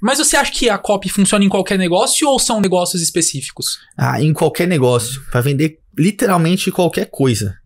Mas você acha que a copy funciona em qualquer negócio ou são negócios específicos? Ah, em qualquer negócio. Para vender literalmente qualquer coisa.